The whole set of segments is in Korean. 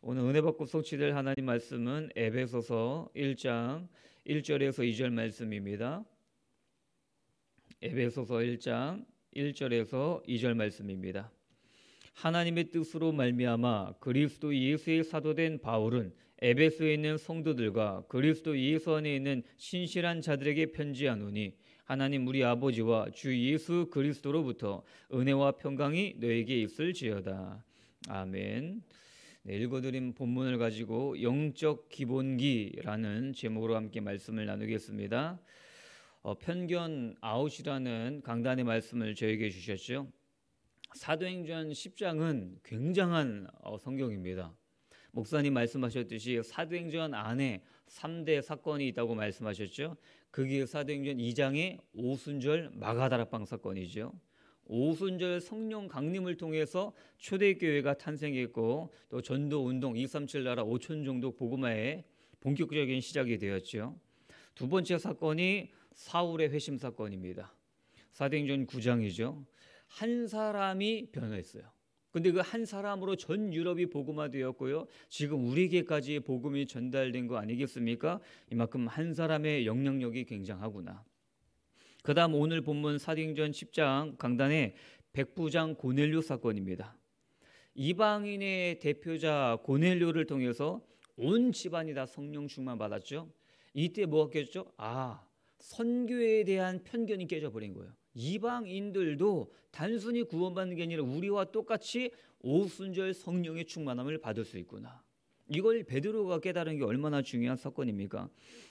오늘 은혜 받고 성취될 하나님 말씀은 에베소서 1장 1절에서 2절 말씀입니다. 에베소서 1장 1절에서 2절 말씀입니다. 하나님의 뜻으로 말미암아 그리스도 예수의 사도된 바울은 에베소에 있는 성도들과 그리스도 예수 안에 있는 신실한 자들에게 편지하노니 하나님 우리 아버지와 주 예수 그리스도로부터 은혜와 평강이 너에게 있을지어다. 아멘. 네, 읽어드린 본문을 가지고 영적 기본기라는 제목으로 함께 말씀을 나누겠습니다. 어, 편견 아웃이라는 강단의 말씀을 저에게 주셨죠. 사도행전 10장은 굉장한 어, 성경입니다. 목사님 말씀하셨듯이 사도행전 안에 3대 사건이 있다고 말씀하셨죠. 그게 사도행전 2장의 오순절 마가다락방 사건이죠. 오순절 성령 강림을 통해서 초대교회가 탄생했고 또 전도 운동 237 나라 5천 정도 복음화에 본격적인 시작이 되었죠. 두 번째 사건이 사울의 회심 사건입니다. 사도행전 9장이죠. 한 사람이 변화했어요. 근데 그 한 사람으로 전 유럽이 복음화되었고요. 지금 우리에게까지 복음이 전달된 거 아니겠습니까? 이만큼 한 사람의 영향력이 굉장하구나. 그다음 오늘 본문 사도행전 10장 강단에 백부장 고넬료 사건입니다. 이방인의 대표자 고넬료를 통해서 온 집안이 다 성령 충만 받았죠. 이때 뭐가 깨졌죠? 아, 선교에 대한 편견이 깨져버린 거예요. 이방인들도 단순히 구원받는 게 아니라 우리와 똑같이 오순절 성령의 충만함을 받을 수 있구나. 이걸 베드로가 깨달은 게 얼마나 중요한 사건입니까?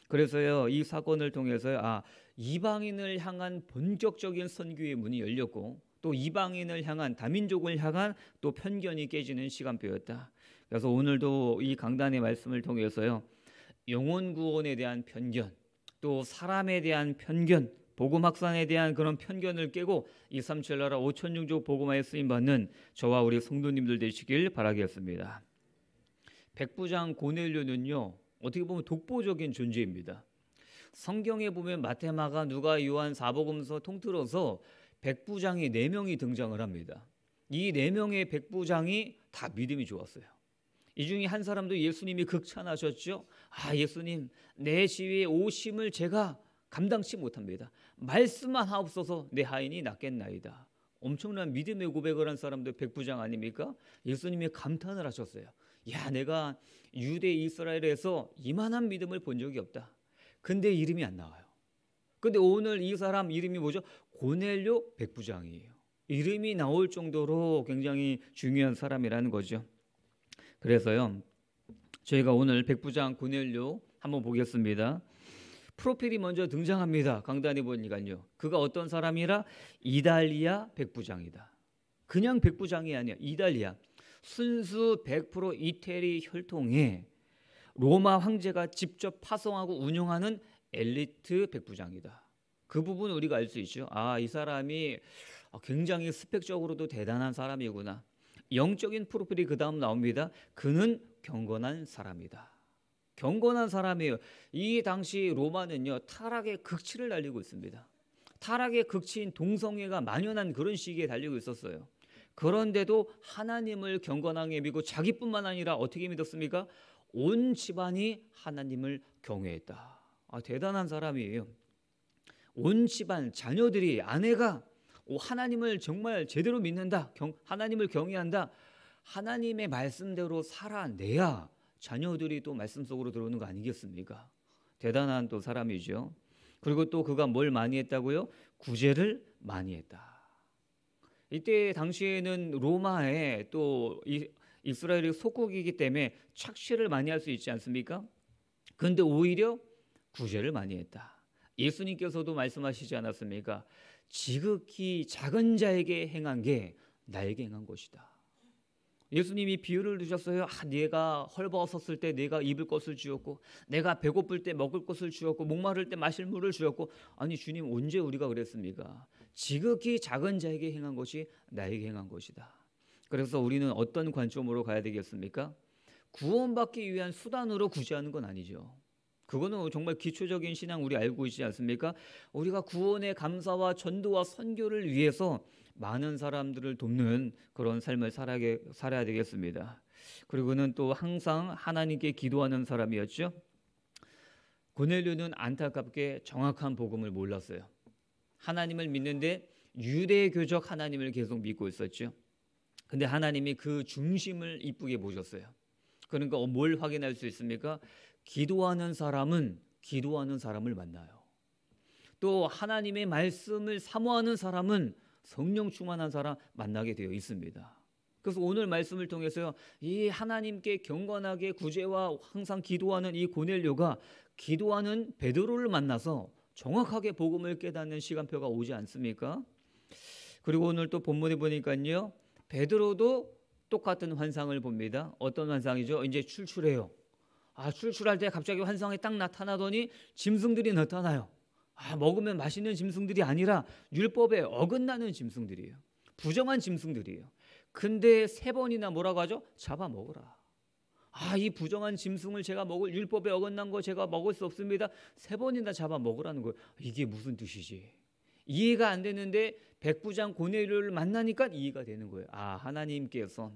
그래서요 이 사건을 통해서 아 이방인을 향한 본격적인 선교의 문이 열렸고 또 이방인을 향한 다민족을 향한 또 편견이 깨지는 시간표였다. 그래서 오늘도 이 강단의 말씀을 통해서요 영혼 구원에 대한 편견 또 사람에 대한 편견 복음 확산에 대한 그런 편견을 깨고 이삼칠나라 오천중조 복음화에 쓰임 받는 저와 우리 성도님들 되시길 바라겠습니다. 백부장 고넬료는요 어떻게 보면 독보적인 존재입니다. 성경에 보면 마테마가 누가 요한 사복음서 통틀어서 백부장이 네 명이 등장을 합니다. 이 네 명의 백부장이 다 믿음이 좋았어요. 이 중에 한 사람도 예수님이 극찬하셨죠. 아, 예수님, 내 시위의 오심을 제가 감당치 못합니다. 말씀만 하옵소서 내 하인이 낫겠나이다. 엄청난 믿음의 고백을 한 사람도 백부장 아닙니까? 예수님이 감탄을 하셨어요. 야, 내가 유대 이스라엘에서 이만한 믿음을 본 적이 없다. 근데 이름이 안 나와요. 근데 오늘 이 사람 이름이 뭐죠? 고넬료 백부장이에요. 이름이 나올 정도로 굉장히 중요한 사람이라는 거죠. 그래서요. 저희가 오늘 백부장 고넬료 한번 보겠습니다. 프로필이 먼저 등장합니다. 강단에 보니까요. 그가 어떤 사람이라 이달리아 백부장이다. 그냥 백부장이 아니야. 이달리아. 순수 100% 이태리 혈통의 로마 황제가 직접 파송하고 운영하는 엘리트 백부장이다. 그 부분 우리가 알 수 있죠. 아, 이 사람이 굉장히 스펙적으로도 대단한 사람이구나. 영적인 프로필이 그 다음 나옵니다. 그는 경건한 사람이다. 경건한 사람이에요. 이 당시 로마는요, 타락의 극치를 달리고 있습니다. 타락의 극치인 동성애가 만연한 그런 시기에 달리고 있었어요. 그런데도 하나님을 경건하게 믿고 자기뿐만 아니라 어떻게 믿었습니까? 온 집안이 하나님을 경외했다. 아, 대단한 사람이에요. 온 집안 자녀들이 아내가 하나님을 정말 제대로 믿는다. 경, 하나님을 경외한다. 하나님의 말씀대로 살아내야 자녀들이 또 말씀 속으로 들어오는 거 아니겠습니까? 대단한 또 사람이죠. 그리고 또 그가 뭘 많이 했다고요? 구제를 많이 했다. 이때 당시에는 로마에 또 이, 스라엘의 속국이기 때문에 착취를 많이 할 수 있지 않습니까? 근데 오히려 구제를 많이 했다. 예수님께서도 말씀하시지 않았습니까? 지극히 작은 자에게 행한 게 나에게 행한 것이다. 예수님이 비유를 주셨어요. 아, 네가 헐벗었을 때 네가 입을 것을 주었고 내가 배고플 때 먹을 것을 주었고 목마를 때 마실 물을 주었고 아니 주님 언제 우리가 그랬습니까? 지극히 작은 자에게 행한 것이 나에게 행한 것이다. 그래서 우리는 어떤 관점으로 가야 되겠습니까? 구원받기 위한 수단으로 구제하는 건 아니죠. 그거는 정말 기초적인 신앙 우리 알고 있지 않습니까? 우리가 구원의 감사와 전도와 선교를 위해서 많은 사람들을 돕는 그런 삶을 살아게, 살아야 되겠습니다. 그리고는 또 항상 하나님께 기도하는 사람이었죠. 고넬료는 안타깝게 정확한 복음을 몰랐어요. 하나님을 믿는데 유대교적 하나님을 계속 믿고 있었죠. 근데 하나님이 그 중심을 이쁘게 보셨어요. 그러니까 뭘 확인할 수 있습니까? 기도하는 사람은 기도하는 사람을 만나요. 또 하나님의 말씀을 사모하는 사람은 성령 충만한 사람 만나게 되어 있습니다. 그래서 오늘 말씀을 통해서이 하나님께 경건하게 구제와 항상 기도하는 이 고넬료가 기도하는 베드로를 만나서 정확하게 복음을 깨닫는 시간표가 오지 않습니까? 그리고 오늘 또 본문에 보니까요, 베드로도 똑같은 환상을 봅니다. 어떤 환상이죠? 이제 출출해요. 아, 출출할 때 갑자기 환상에 딱 나타나더니 짐승들이 나타나요. 아, 먹으면 맛있는 짐승들이 아니라 율법에 어긋나는 짐승들이에요. 부정한 짐승들이에요. 근데 세 번이나 뭐라고 하죠? 잡아먹어라. 아, 이 부정한 짐승을 제가 먹을 율법에 어긋난 거 제가 먹을 수 없습니다. 세 번이나 잡아먹으라는 거예요. 이게 무슨 뜻이지? 이해가 안 되는데 백부장 고뇌를 만나니까 이해가 되는 거예요. 아, 하나님께서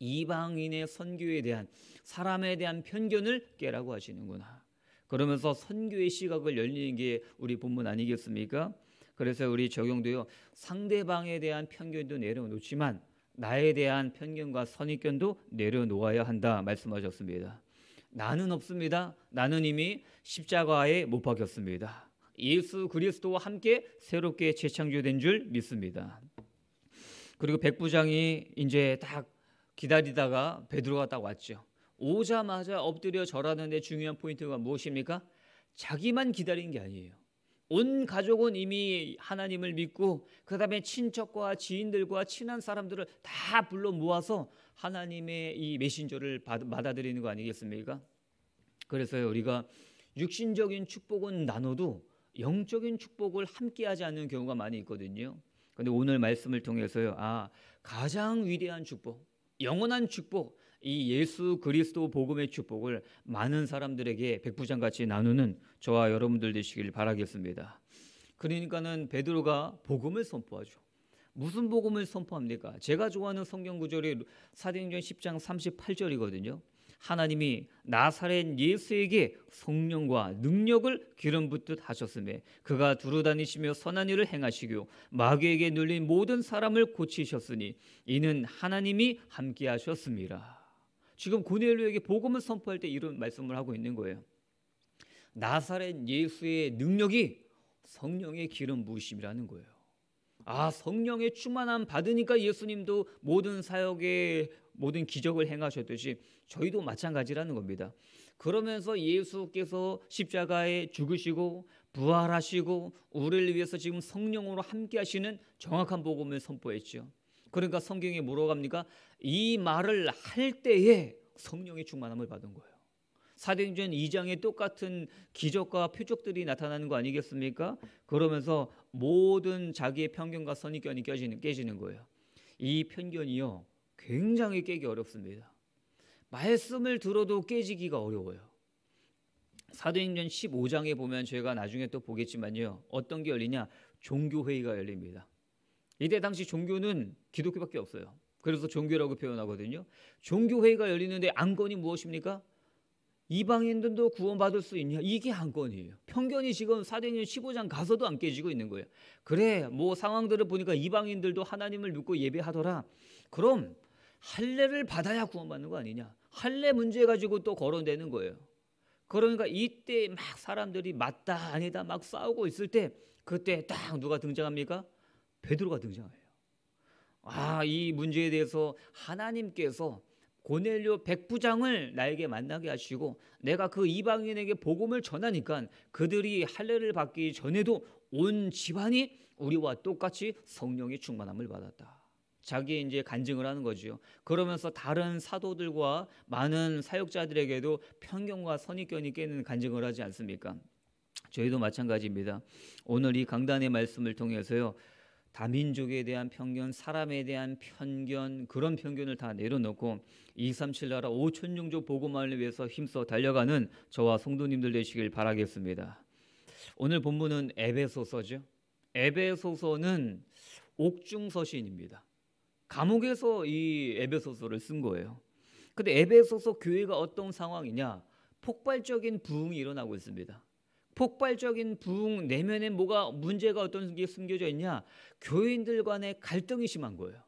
이방인의 선교에 대한 사람에 대한 편견을 깨라고 하시는구나. 그러면서 선교의 시각을 열리는 게 우리 본문 아니겠습니까? 그래서 우리 적용도요. 상대방에 대한 편견도 내려놓지만 나에 대한 편견과 선입견도 내려놓아야 한다 말씀하셨습니다. 나는 없습니다. 나는 이미 십자가에 못 박혔습니다. 예수 그리스도와 함께 새롭게 재창조된 줄 믿습니다. 그리고 백부장이 이제 딱 기다리다가 베드로가 딱 왔죠. 오자마자 엎드려 절하는데 중요한 포인트가 무엇입니까? 자기만 기다린 게 아니에요. 온 가족은 이미 하나님을 믿고 그다음에 친척과 지인들과 친한 사람들을 다 불러 모아서 하나님의 이 메신저를 받아들이는 거 아니겠습니까? 그래서 우리가 육신적인 축복은 나눠도 영적인 축복을 함께하지 않는 경우가 많이 있거든요. 그데 오늘 말씀을 통해서요, 아 가장 위대한 축복, 영원한 축복, 이 예수 그리스도 복음의 축복을 많은 사람들에게 백부장같이 나누는 저와 여러분들 되시길 바라겠습니다. 그러니까는 베드로가 복음을 선포하죠. 무슨 복음을 선포합니까? 제가 좋아하는 성경 구절이 사도행전 10장 38절이거든요. 하나님이 나사렛 예수에게 성령과 능력을 기름 붓듯 하셨음에 그가 두루 다니시며 선한 일을 행하시고 마귀에게 눌린 모든 사람을 고치셨으니 이는 하나님이 함께 하셨습니다. 지금 고넬료에게 복음을 선포할 때 이런 말씀을 하고 있는 거예요. 나사렛 예수의 능력이 성령의 기름 부으심이라는 거예요. 아, 성령의 충만함 받으니까 예수님도 모든 사역에 모든 기적을 행하셨듯이 저희도 마찬가지라는 겁니다. 그러면서 예수께서 십자가에 죽으시고 부활하시고 우리를 위해서 지금 성령으로 함께 하시는 정확한 복음을 선포했죠. 그러니까 성경에 물어갑니까? 이 말을 할 때에 성령의 충만함을 받은 거예요. 사도행전 2장에 똑같은 기적과 표적들이 나타나는 거 아니겠습니까? 그러면서 모든 자기의 편견과 선입견이 깨지는, 깨지는 거예요. 이 편견이요. 굉장히 깨기 어렵습니다. 말씀을 들어도 깨지기가 어려워요. 사도행전 15장에 보면 저가 나중에 또 보겠지만요. 어떤 게 열리냐? 종교회의가 열립니다. 이때 당시 종교는 기독교밖에 없어요. 그래서 종교라고 표현하거든요. 종교회의가 열리는데 안건이 무엇입니까? 이방인들도 구원받을 수 있냐? 이게 안건이에요. 편견이 지금 사도행전 15장 가서도 안 깨지고 있는 거예요. 그래, 뭐 상황들을 보니까 이방인들도 하나님을 믿고 예배하더라. 그럼 할례를 받아야 구원받는 거 아니냐? 할례 문제 가지고 또 거론되는 거예요. 그러니까 이때 막 사람들이 맞다 아니다 막 싸우고 있을 때 그때 딱 누가 등장합니까? 베드로가 등장해요. 아, 이 문제에 대해서 하나님께서 고넬료 백부장을 나에게 만나게 하시고 내가 그 이방인에게 복음을 전하니까 그들이 할례를 받기 전에도 온 집안이 우리와 똑같이 성령의 충만함을 받았다. 자기 이제 간증을 하는 거지요. 그러면서 다른 사도들과 많은 사역자들에게도 편견과 선입견이 깨는 간증을 하지 않습니까? 저희도 마찬가지입니다. 오늘 이 강단의 말씀을 통해서요. 다민족에 대한 편견, 사람에 대한 편견 그런 편견을 다 내려놓고 237 나라 5천 종족 보고만을 위해서 힘써 달려가는 저와 성도님들 되시길 바라겠습니다. 오늘 본문은 에베소서죠. 에베소서는 옥중서신입니다. 감옥에서 이 에베소서를 쓴 거예요. 근데 에베소서 교회가 어떤 상황이냐? 폭발적인 부흥이 일어나고 있습니다. 폭발적인 부흥 내면에 뭐가 문제가 어떤 게 숨겨져 있냐? 교인들 간의 갈등이 심한 거예요.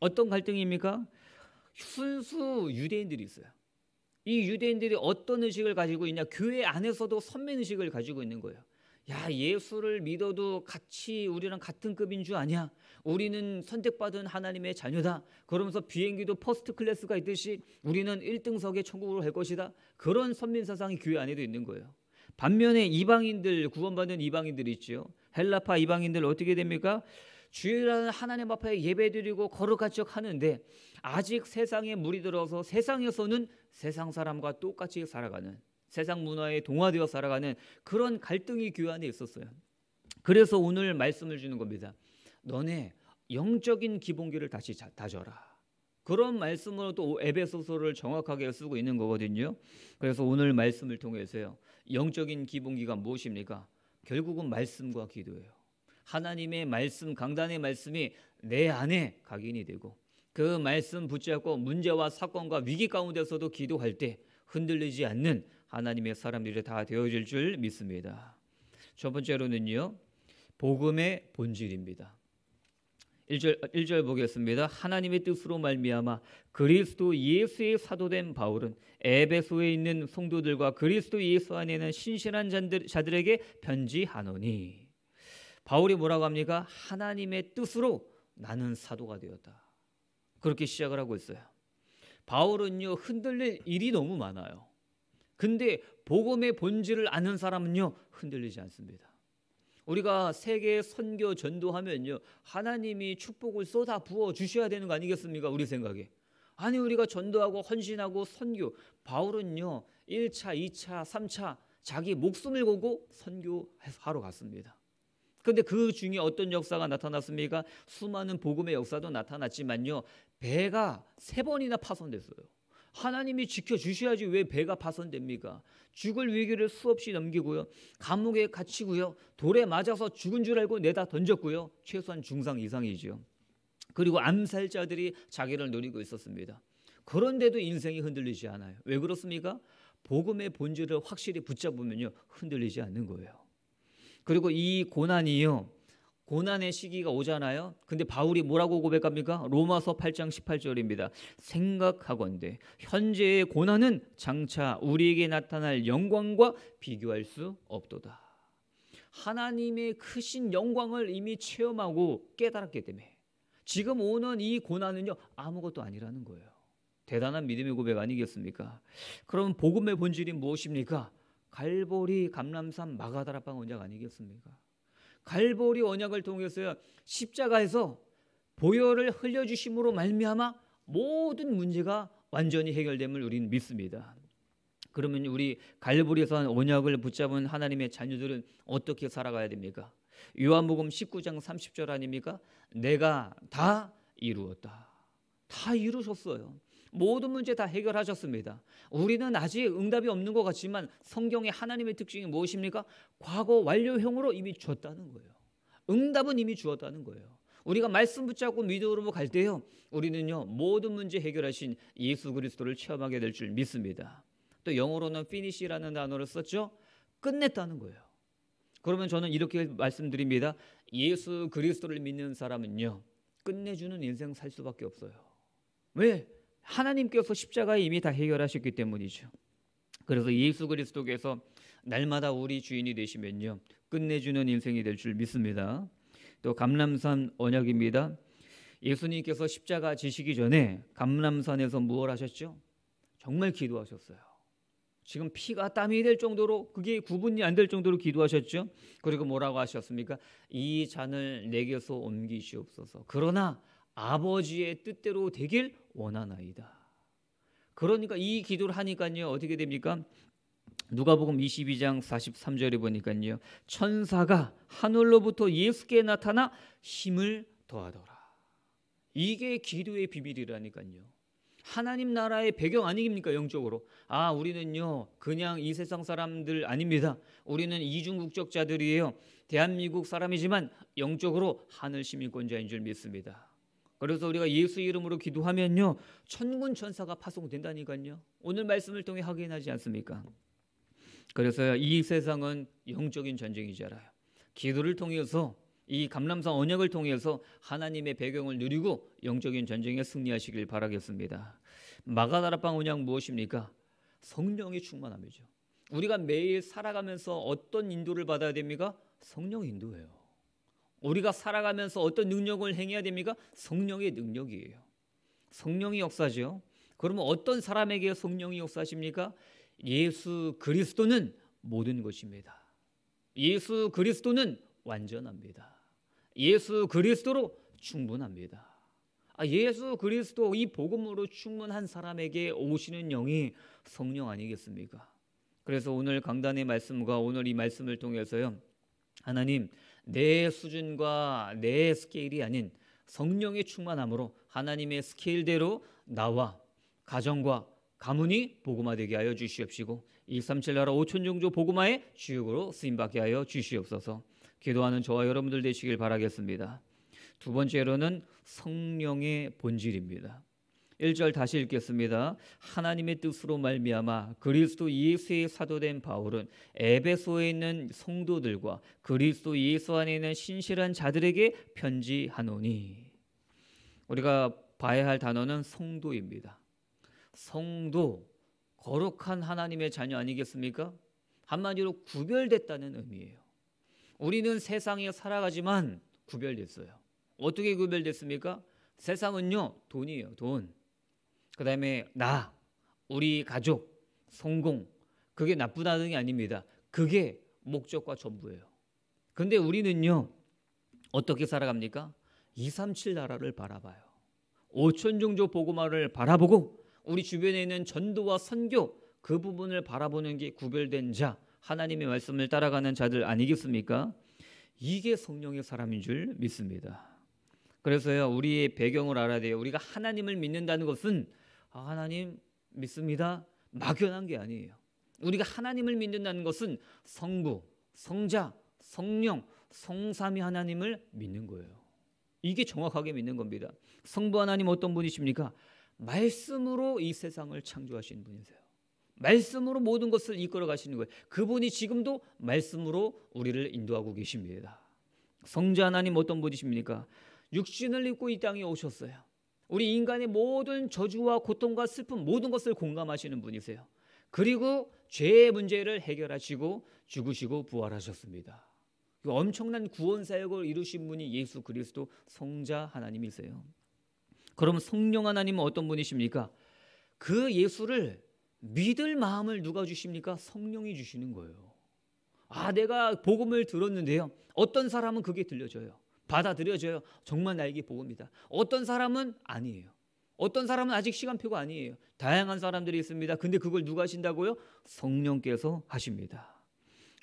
어떤 갈등입니까? 순수 유대인들이 있어요. 이 유대인들이 어떤 의식을 가지고 있냐? 교회 안에서도 선민 의식을 가지고 있는 거예요. 야, 예수를 믿어도 같이 우리랑 같은 급인 줄 아냐? 우리는 선택받은 하나님의 자녀다. 그러면서 비행기도 퍼스트 클래스가 있듯이 우리는 1등석에 천국으로 갈 것이다. 그런 선민 사상이 교회 안에도 있는 거예요. 반면에 이방인들 구원받는 이방인들 이있죠 헬라파 이방인들 어떻게 됩니까? 주일날 하나님 앞에 예배드리고 거룩한척 하는데 아직 세상에 물이 들어서 세상에서는 세상 사람과 똑같이 살아가는 세상 문화에 동화되어 살아가는 그런 갈등이 교회 안에 있었어요. 그래서 오늘 말씀을 주는 겁니다. 너네 영적인 기본기를 다시 다져라. 그런 말씀으로 또 에베소서를 정확하게 쓰고 있는 거거든요. 그래서 오늘 말씀을 통해서요. 영적인 기본기가 무엇입니까? 결국은 말씀과 기도예요. 하나님의 말씀, 강단의 말씀이 내 안에 각인이 되고 그 말씀 붙잡고 문제와 사건과 위기 가운데서도 기도할 때 흔들리지 않는 하나님의 사람들이 다 되어질 줄 믿습니다. 첫 번째로는요. 복음의 본질입니다. 1절, 1절 아, 보겠습니다. 하나님의 뜻으로 말미암아 그리스도 예수의 사도된 바울은 에베소에 있는 성도들과 그리스도 예수 안에 는 신실한 자들, 에게 편지하노니 바울이 뭐라고 합니까? 하나님의 뜻으로 나는 사도가 되었다. 그렇게 시작을 하고 있어요. 바울은요 흔들릴 일이 너무 많아요. 근데 복음의 본질을 아는 사람은요 흔들리지 않습니다. 우리가 세계 선교 전도하면요. 하나님이 축복을 쏟아 부어 주셔야 되는 거 아니겠습니까? 우리 생각에. 아니 우리가 전도하고 헌신하고 선교. 바울은요. 1차, 2차, 3차 자기 목숨을 걸고 선교하러 갔습니다. 근데 그 중에 어떤 역사가 나타났습니까? 수많은 복음의 역사도 나타났지만요. 배가 세 번이나 파손됐어요. 하나님이 지켜주셔야지 왜 배가 파손됩니까? 죽을 위기를 수없이 넘기고요. 감옥에 갇히고요. 돌에 맞아서 죽은 줄 알고 내다 던졌고요. 최소한 중상 이상이지 그리고 암살자들이 자기를 노리고 있었습니다. 그런데도 인생이 흔들리지 않아요. 왜 그렇습니까? 복음의 본질을 확실히 붙잡으면요. 흔들리지 않는 거예요. 그리고 이 고난이요. 고난의 시기가 오잖아요. 근데 바울이 뭐라고 고백합니까? 로마서 8장 18절입니다. 생각하건대 현재의 고난은 장차 우리에게 나타날 영광과 비교할 수 없도다. 하나님의 크신 영광을 이미 체험하고 깨달았기 때문에 지금 오는 이 고난은요 아무것도 아니라는 거예요. 대단한 믿음의 고백 아니겠습니까? 그럼 복음의 본질이 무엇입니까? 갈보리, 감람산, 마가다라빵 원작 아니겠습니까? 갈보리 언약을 통해서 십자가에서 보혈을 흘려주심으로 말미암아 모든 문제가 완전히 해결됨을 우리는 믿습니다. 그러면 우리 갈보리에서 한 언약을 붙잡은 하나님의 자녀들은 어떻게 살아가야 됩니까? 요한복음 19장 30절 아닙니까? 내가 다 이루었다. 다 이루셨어요. 모든 문제 다 해결하셨습니다. 우리는 아직 응답이 없는 것 같지만 성경의 하나님의 특징이 무엇입니까? 과거 완료형으로 이미 주었다는 거예요. 응답은 이미 주었다는 거예요. 우리가 말씀 붙잡고 믿음으로 갈 때요. 우리는요. 모든 문제 해결하신 예수 그리스도를 체험하게 될 줄 믿습니다. 또 영어로는 finish라는 단어를 썼죠. 끝냈다는 거예요. 그러면 저는 이렇게 말씀드립니다. 예수 그리스도를 믿는 사람은요. 끝내주는 인생 살 수밖에 없어요. 왜? 하나님께서 십자가에 이미 다 해결하셨기 때문이죠. 그래서 예수 그리스도께서 날마다 우리 주인이 되시면요. 끝내주는 인생이 될 줄 믿습니다. 또 감람산 언약입니다. 예수님께서 십자가 지시기 전에 감람산에서 무엇 하셨죠? 정말 기도하셨어요. 지금 피가 땀이 될 정도로 그게 구분이 안 될 정도로 기도하셨죠. 그리고 뭐라고 하셨습니까? 이 잔을 내게서 옮기시옵소서. 그러나 아버지의 뜻대로 되길 원하나이다. 그러니까 이 기도를 하니까요. 어떻게 됩니까? 누가복음 22장 43절에 보니까요. 천사가 하늘로부터 예수께 나타나 힘을 더하더라. 이게 기도의 비밀이라니까요. 하나님 나라의 배경 아니겠니까 영적으로 아 우리는요 그냥 이 세상 사람들 아닙니다 우리는 이중 국적자들이에요 대한민국 사람이지만 영적으로 하늘 시민권자인 줄 믿습니다 그래서 우리가 예수 이름으로 기도하면요. 천군 천사가 파송된다니까요. 오늘 말씀을 통해 확인하지 않습니까? 그래서 이 세상은 영적인 전쟁이잖아요. 기도를 통해서 이 감람산 언약을 통해서 하나님의 배경을 누리고 영적인 전쟁에 승리하시길 바라겠습니다. 마가다라방 언약 무엇입니까? 성령이 충만함이죠. 우리가 매일 살아가면서 어떤 인도를 받아야 됩니까? 성령 인도예요. 우리가 살아가면서 어떤 능력을 행해야 됩니까? 성령의 능력이에요. 성령의 역사죠. 그러면 어떤 사람에게 성령이 역사십니까? 예수 그리스도는 모든 것입니다. 예수 그리스도는 완전합니다. 예수 그리스도로 충분합니다. 아, 예수 그리스도 이 복음으로 충분한 사람에게 오시는 영이 성령 아니겠습니까? 그래서 오늘 강단의 말씀과 오늘 이 말씀을 통해서요. 하나님 내 수준과 내 스케일이 아닌 성령의 충만함으로 하나님의 스케일대로 나와 가정과 가문이 복음화되게 하여 주시옵시고 137 나라 5천 종조 복음화의 주역으로 쓰임받게 하여 주시옵소서 기도하는 저와 여러분들 되시길 바라겠습니다 두 번째로는 성령의 본질입니다 1절 다시 읽겠습니다. 하나님의 뜻으로 말미암아 그리스도 예수의 사도된 바울은 에베소에 있는 성도들과 그리스도 예수 안에 있는 신실한 자들에게 편지하노니 우리가 봐야 할 단어는 성도입니다. 성도 거룩한 하나님의 자녀 아니겠습니까? 한마디로 구별됐다는 의미예요. 우리는 세상에 살아가지만 구별됐어요. 어떻게 구별됐습니까? 세상은요 돈이에요 돈그 다음에 나, 우리 가족, 성공. 그게 나쁘다는 게 아닙니다. 그게 목적과 전부예요. 근데 우리는요, 어떻게 살아갑니까? 237 나라를 바라봐요. 5천 종조 보고말을 바라보고 우리 주변에 있는 전도와 선교 그 부분을 바라보는 게 구별된 자, 하나님의 말씀을 따라가는 자들 아니겠습니까? 이게 성령의 사람인 줄 믿습니다. 그래서요, 우리의 배경을 알아야 돼요. 우리가 하나님을 믿는다는 것은 아, 하나님 믿습니다. 막연한 게 아니에요. 우리가 하나님을 믿는다는 것은 성부, 성자, 성령, 성삼위 하나님을 믿는 거예요. 이게 정확하게 믿는 겁니다. 성부 하나님 어떤 분이십니까? 말씀으로 이 세상을 창조하신 분이세요. 말씀으로 모든 것을 이끌어 가시는 거예요. 그분이 지금도 말씀으로 우리를 인도하고 계십니다. 성자 하나님 어떤 분이십니까? 육신을 입고 이 땅에 오셨어요. 우리 인간의 모든 저주와 고통과 슬픔 모든 것을 공감하시는 분이세요. 그리고 죄의 문제를 해결하시고 죽으시고 부활하셨습니다. 그 엄청난 구원 사역을 이루신 분이 예수 그리스도 성자 하나님이세요. 그럼 성령 하나님은 어떤 분이십니까? 그 예수를 믿을 마음을 누가 주십니까? 성령이 주시는 거예요. 아, 내가 복음을 들었는데요. 어떤 사람은 그게 들려져요. 받아들여져요. 정말 나에게 복음이다. 어떤 사람은 아니에요. 어떤 사람은 아직 시간표가 아니에요. 다양한 사람들이 있습니다. 근데 그걸 누가 하신다고요? 성령께서 하십니다.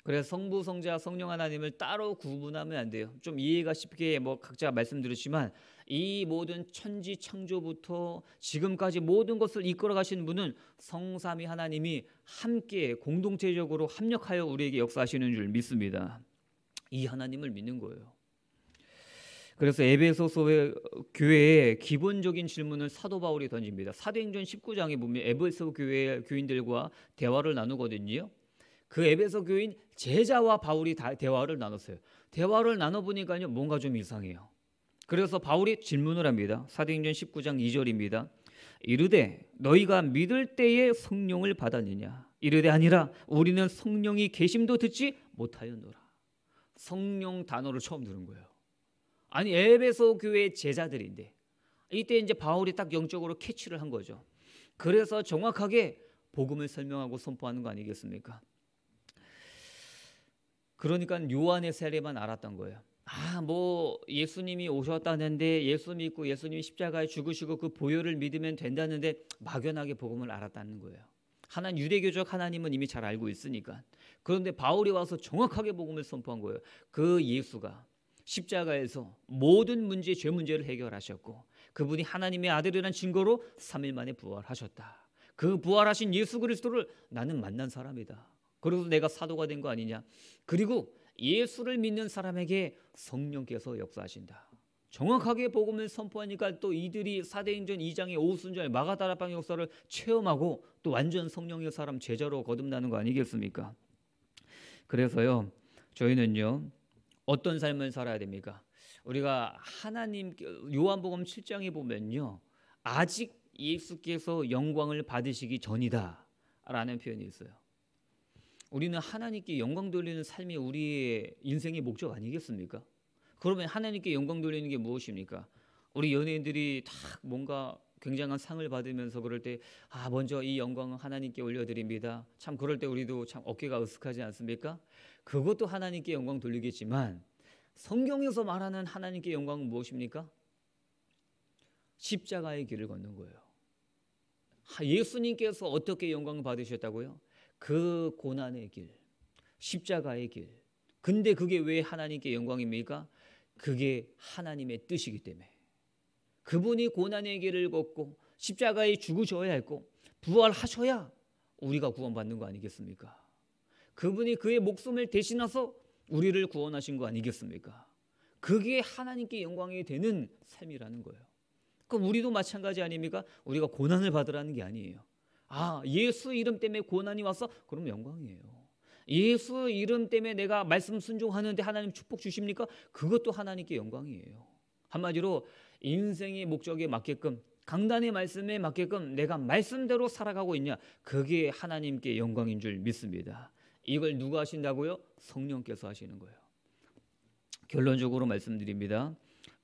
그래서 성부, 성자, 성령 하나님을 따로 구분하면 안 돼요. 좀 이해가 쉽게 뭐 각자 말씀드렸지만 이 모든 천지 창조부터 지금까지 모든 것을 이끌어 가신 분은 성삼위 하나님이 함께 공동체적으로 합력하여 우리에게 역사하시는 줄 믿습니다. 이 하나님을 믿는 거예요. 그래서 에베소서 교회에 기본적인 질문을 사도 바울이 던집니다. 사도행전 19장에 보면 에베소 교회 교인들과 대화를 나누거든요. 그 에베소 교인 제자와 바울이 대화를 나눴어요. 대화를 나눠 보니까요. 뭔가 좀 이상해요. 그래서 바울이 질문을 합니다. 사도행전 19장 2절입니다. 이르되 너희가 믿을 때에 성령을 받았느냐? 이르되 아니라 우리는 성령이 계심도 듣지 못하였노라. 성령 단어를 처음 들은 거예요. 아니 에베소 교회 의 제자들인데 이때 이제 바울이 딱 영적으로 캐치를 한 거죠. 그래서 정확하게 복음을 설명하고 선포하는 거 아니겠습니까? 그러니까 요한의 세례만 알았던 거예요. 아, 뭐 예수님이 오셨다는데 예수 믿고 예수님이 십자가에 죽으시고 그 보혈을 믿으면 된다는데 막연하게 복음을 알았다는 거예요. 하나님 유대교적 하나님은 이미 잘 알고 있으니까. 그런데 바울이 와서 정확하게 복음을 선포한 거예요. 그 예수가 십자가에서 모든 문제죄 문제를 해결하셨고 그분이 하나님의 아들이라는 증거로 3일 만에 부활하셨다. 그 부활하신 예수 그리스도를 나는 만난 사람이다. 그래서 내가 사도가 된 거 아니냐. 그리고 예수를 믿는 사람에게 성령께서 역사하신다. 정확하게 복음을 선포하니까 또 이들이 사대인전 2장의 오순절 마가다라방 역사를 체험하고 또 완전 성령의 사람 제자로 거듭나는 거 아니겠습니까? 그래서요. 저희는요. 어떤 삶을 살아야 됩니까? 우리가 하나님 요한복음 7장에 보면요. 아직 예수께서 영광을 받으시기 전이다라는 표현이 있어요. 우리는 하나님께 영광 돌리는 삶이 우리의 인생의 목적 아니겠습니까? 그러면 하나님께 영광 돌리는 게 무엇입니까? 우리 연예인들이 딱 뭔가 굉장한 상을 받으면서 그럴 때아 먼저 이영광을 하나님께 올려드립니다. 참 그럴 때 우리도 참 어깨가 으쓱하지 않습니까? 그것도 하나님께 영광 돌리겠지만 성경에서 말하는 하나님께 영광은 무엇입니까? 십자가의 길을 걷는 거예요. 예수님께서 어떻게 영광을 받으셨다고요? 그 고난의 길, 십자가의 길. 근데 그게 왜 하나님께 영광입니까? 그게 하나님의 뜻이기 때문에. 그분이 고난의 길을 걷고 십자가에 죽으셔야 했고 부활하셔야 우리가 구원받는 거 아니겠습니까? 그분이 그의 목숨을 대신해서 우리를 구원하신 거 아니겠습니까? 그게 하나님께 영광이 되는 삶이라는 거예요. 그럼 우리도 마찬가지 아닙니까? 우리가 고난을 받으라는 게 아니에요. 아, 예수 이름 때문에 고난이 와서 그럼 영광이에요. 예수 이름 때문에 내가 말씀 순종하는데 하나님 축복 주십니까? 그것도 하나님께 영광이에요. 한마디로 인생의 목적에 맞게끔 강단의 말씀에 맞게끔 내가 말씀대로 살아가고 있냐 그게 하나님께 영광인 줄 믿습니다. 이걸 누가 하신다고요? 성령께서 하시는 거예요. 결론적으로 말씀드립니다.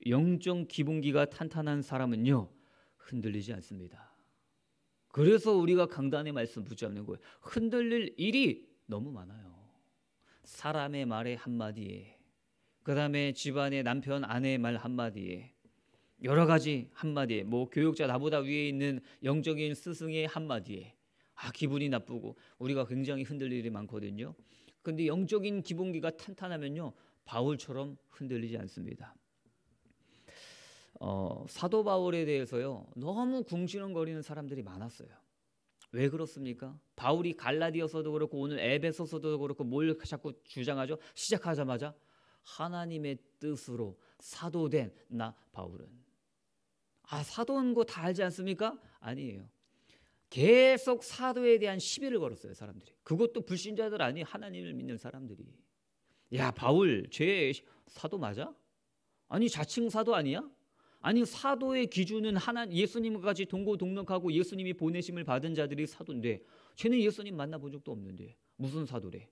영적 기본기가 탄탄한 사람은요 흔들리지 않습니다. 그래서 우리가 강단의 말씀 붙잡는 거예요. 흔들릴 일이 너무 많아요. 사람의 말에 한마디에 그 다음에 집안의 남편, 아내의 말 한마디에 여러 가지 한마디에 뭐 교육자 나보다 위에 있는 영적인 스승의 한마디에 아 기분이 나쁘고 우리가 굉장히 흔들릴 일이 많거든요. 근데 영적인 기본기가 탄탄하면요 바울처럼 흔들리지 않습니다. 어, 사도 바울에 대해서요 너무 궁시렁거리는 사람들이 많았어요. 왜 그렇습니까? 바울이 갈라디어서도 그렇고 오늘 앱에베서도 그렇고 뭘 자꾸 주장하죠? 시작하자마자 하나님의 뜻으로 사도된 나 바울은 아 사도인 거 다 알지 않습니까? 아니에요. 계속 사도에 대한 시비를 걸었어요 사람들이. 그것도 불신자들 아니 하나님을 믿는 사람들이. 야 바울 죄 사도 맞아? 아니 자칭 사도 아니야? 아니 사도의 기준은 하나 예수님까지 동고동락하고 예수님이 보내심을 받은 자들이 사도인데 쟤는 예수님 만나본 적도 없는데 무슨 사도래?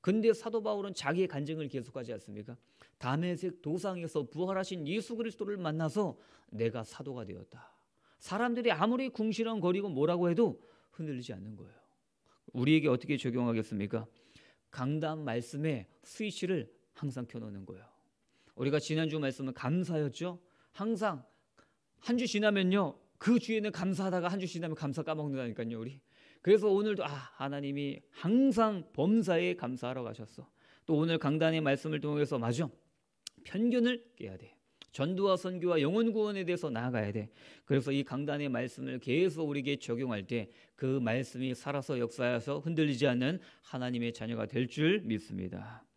근데 사도 바울은 자기의 간증을 계속하지 않습니까? 담에색 도상에서 부활하신 예수 그리스도를 만나서 내가 사도가 되었다. 사람들이 아무리 궁시렁거리고 뭐라고 해도 흔들리지 않는 거예요. 우리에게 어떻게 적용하겠습니까? 강단 말씀에 스위치를 항상 켜놓는 거예요. 우리가 지난주 말씀은 감사였죠. 항상 한 주 지나면요. 그 주에는 감사하다가 한 주 지나면 감사 까먹는다니까요, 우리. 그래서 오늘도 아 하나님이 항상 범사에 감사하러 가셨어. 또 오늘 강단의 말씀을 통해서 맞아 편견을 깨야 돼. 전두와 선교와 영혼 구원에 대해서 나아가야 돼. 그래서 이 강단의 말씀을 계속 우리에게 적용할 때 그 말씀이 살아서 역사해서 흔들리지 않는 하나님의 자녀가 될 줄 믿습니다.